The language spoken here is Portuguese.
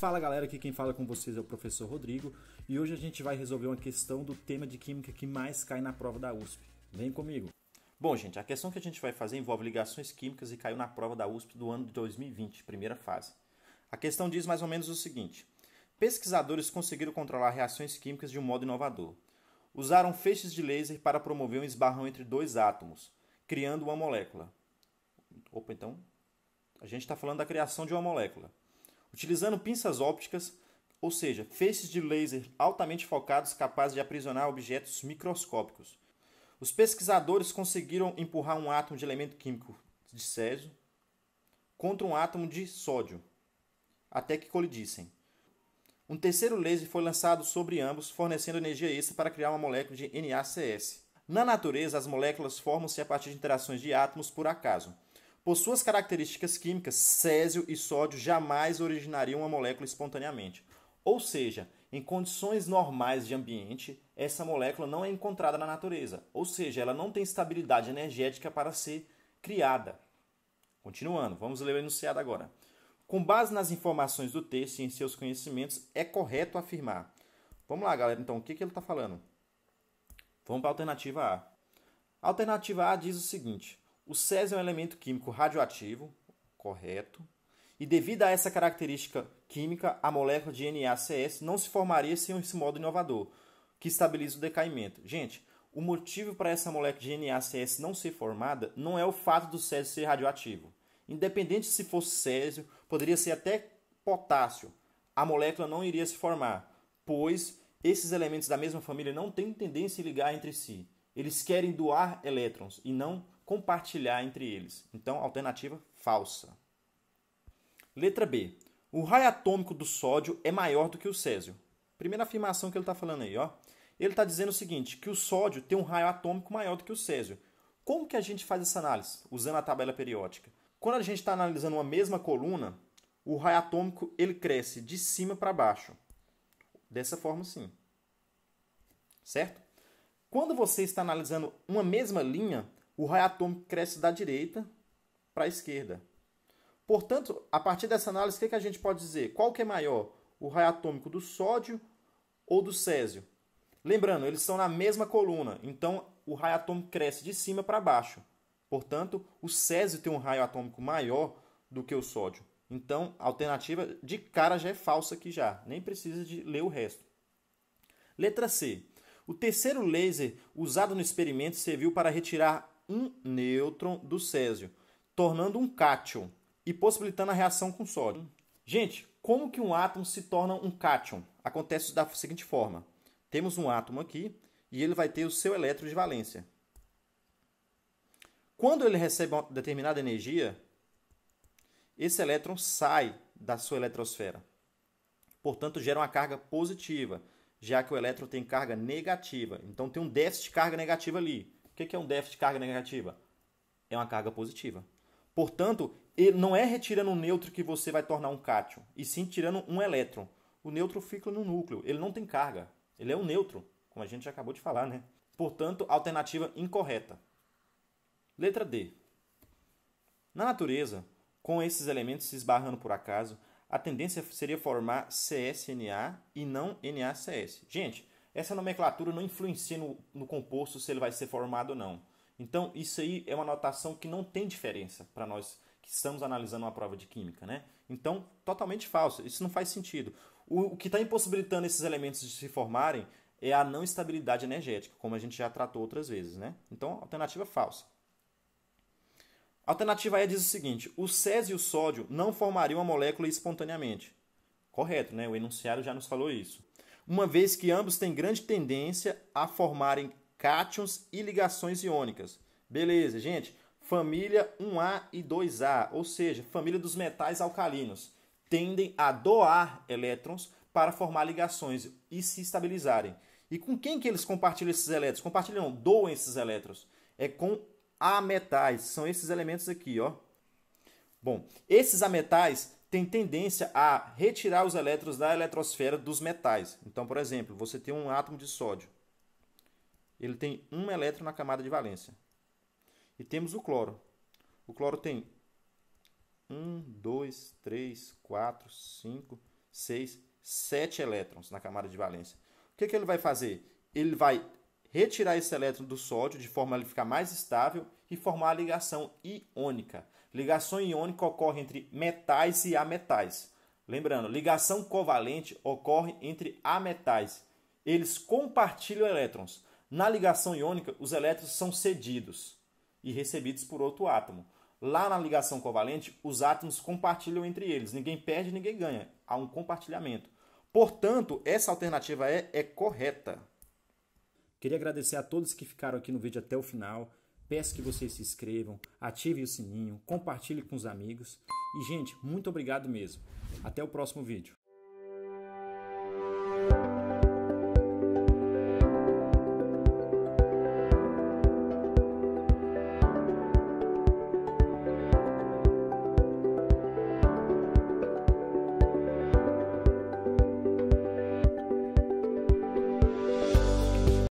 Fala galera, aqui quem fala com vocês é o professor Rodrigo e hoje a gente vai resolver uma questão do tema de química que mais cai na prova da USP. Vem comigo! Bom, gente, a questão que a gente vai fazer envolve ligações químicas e caiu na prova da USP do ano de 2020, primeira fase. A questão diz mais ou menos o seguinte: pesquisadores conseguiram controlar reações químicas de um modo inovador. Usaram feixes de laser para promover um esbarrão entre dois átomos, criando uma molécula. Opa, então a gente está falando da criação de uma molécula. Utilizando pinças ópticas, ou seja, feixes de laser altamente focados capazes de aprisionar objetos microscópicos. Os pesquisadores conseguiram empurrar um átomo de elemento químico de césio contra um átomo de sódio, até que colidissem. Um terceiro laser foi lançado sobre ambos, fornecendo energia extra para criar uma molécula de NaCS. Na natureza, as moléculas formam-se a partir de interações de átomos por acaso. Por suas características químicas, césio e sódio jamais originariam uma molécula espontaneamente. Ou seja, em condições normais de ambiente, essa molécula não é encontrada na natureza, ou seja, ela não tem estabilidade energética para ser criada. Continuando, vamos ler o enunciado agora. Com base nas informações do texto e em seus conhecimentos, é correto afirmar. Vamos lá, galera, então, o que, que ele está falando? Vamos para a alternativa A. A alternativa A diz o seguinte: o césio é um elemento químico radioativo, correto, e devido a essa característica química, a molécula de NaCS não se formaria sem esse modo inovador, que estabiliza o decaimento. Gente, o motivo para essa molécula de NaCS não ser formada não é o fato do césio ser radioativo. Independente se fosse césio, poderia ser até potássio, a molécula não iria se formar, pois esses elementos da mesma família não têm tendência a ligar entre si. Eles querem doar elétrons e não compartilhar entre eles. Então, alternativa falsa. Letra B. O raio atômico do sódio é maior do que o césio. Primeira afirmação que ele está falando aí, ó. Ele está dizendo o seguinte, que o sódio tem um raio atômico maior do que o césio. Como que a gente faz essa análise? Usando a tabela periódica. Quando a gente está analisando uma mesma coluna, o raio atômico ele cresce de cima para baixo. Dessa forma, sim. Certo? Quando você está analisando uma mesma linha, o raio atômico cresce da direita para a esquerda. Portanto, a partir dessa análise, o que, que a gente pode dizer? Qual que é maior, o raio atômico do sódio ou do césio? Lembrando, eles são na mesma coluna, então o raio atômico cresce de cima para baixo. Portanto, o césio tem um raio atômico maior do que o sódio. Então, a alternativa de cara já é falsa aqui já, nem precisa de ler o resto. Letra C. O terceiro laser usado no experimento serviu para retirar um nêutron do césio, tornando um cátion e possibilitando a reação com sódio. Gente, como que um átomo se torna um cátion? Acontece da seguinte forma. Temos um átomo aqui e ele vai ter o seu elétron de valência. Quando ele recebe uma determinada energia, esse elétron sai da sua eletrosfera. Portanto, gera uma carga positiva, já que o elétron tem carga negativa. Então, tem um déficit de carga negativa ali. O que é um déficit de carga negativa? É uma carga positiva. Portanto, não é retirando um neutro que você vai tornar um cátion, e sim tirando um elétron. O neutro fica no núcleo, ele não tem carga. Ele é um neutro, como a gente já acabou de falar, né? Portanto, alternativa incorreta. Letra D. Na natureza, com esses elementos se esbarrando por acaso, a tendência seria formar CSNA e não NaCS. Gente, essa nomenclatura não influencia no, no composto se ele vai ser formado ou não. Então, isso aí é uma notação que não tem diferença para nós que estamos analisando uma prova de química, né? Então, totalmente falso, isso não faz sentido. O, o que está impossibilitando esses elementos de se formarem é a não estabilidade energética, como a gente já tratou outras vezes, né? Então, alternativa falsa. Alternativa E diz o seguinte: o césio e o sódio não formariam a molécula espontaneamente. Correto, né? O enunciado já nos falou isso uma vez que ambos têm grande tendência a formarem cátions e ligações iônicas. Beleza, gente? Família 1A e 2A, ou seja, família dos metais alcalinos, tendem a doar elétrons para formar ligações e se estabilizarem. E com quem que eles compartilham esses elétrons? Compartilham, não, doam esses elétrons. É com ametais, são esses elementos aqui, ó. Bom, esses ametais tem tendência a retirar os elétrons da eletrosfera dos metais. Então, por exemplo, você tem um átomo de sódio. Ele tem um elétron na camada de valência. E temos o cloro. O cloro tem 1, 2, 3, 4, 5, 6, 7 elétrons na camada de valência. O que, que ele vai fazer? Ele vai retirar esse elétron do sódio de forma a ele ficar mais estável e formar a ligação iônica. Ligação iônica ocorre entre metais e ametais. Lembrando, ligação covalente ocorre entre ametais. Eles compartilham elétrons. Na ligação iônica, os elétrons são cedidos e recebidos por outro átomo. Lá na ligação covalente, os átomos compartilham entre eles. Ninguém perde, ninguém ganha. Há um compartilhamento. Portanto, essa alternativa é, é correta. Queria agradecer a todos que ficaram aqui no vídeo até o final. Peço que vocês se inscrevam, ativem o sininho, compartilhem com os amigos. E, gente, muito obrigado mesmo. Até o próximo vídeo.